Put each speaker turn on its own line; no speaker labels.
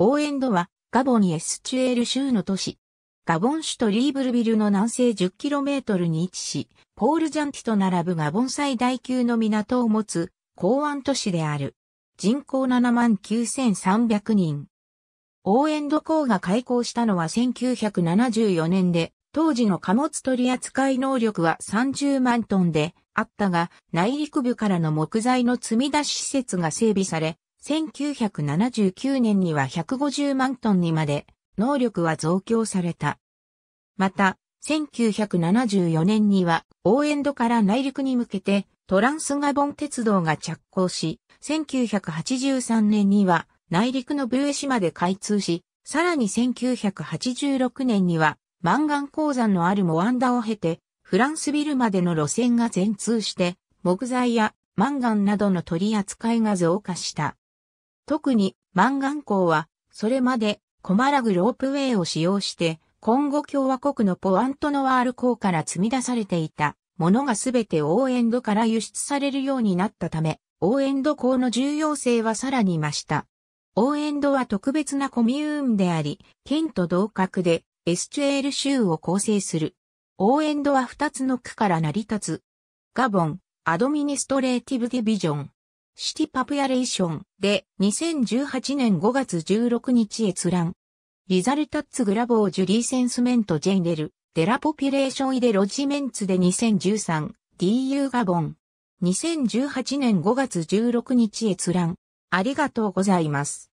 オーエンド
はガボンエスチュエル州の都市。ガボン州とリーブルビルの南西 10km に位置し、ポールジャンティと並ぶガボン最大級の港を持つ港湾都市である。人口7万9300人。オーエンド港が開港したのは1974年で、当時の貨物取扱い能力は30万トンであったが、内陸部からの木材の積み出し施設が整備され、1979年には150万トンにまで能力は増強された。また、1974年には、オーエンドから内陸に向けて、トランスガボン鉄道が着工し、1983年には、内陸のブエシまで開通し、さらに1986年には、マンガン鉱山のあるモアンダを経て、フランスビルまでの路線が全通して、木材やマンガンなどの取り扱いが増加した。特にマンガン港は、それまでコマラグロープウェイを使用して、コンゴ共和国のポアントノワール港から積み出されていたものがすべてオーエンドから輸出されるようになったため、オーエンド港の重要性はさらに増した。オーエンドは特別なコミューンであり、県と同格でエスチュエール州を構成する。オーエンドは2つの区から成り立つ。ガボン、アドミニストレーティブディビジョン。シティパプヤレーションで2018年5月16日閲覧。リザルタッツグラボージュリーセンスメントジェンデル、デラポピュレーションイデロジメンツで 2013DU ガボン。2018年5月16日閲覧。ありがとうございます。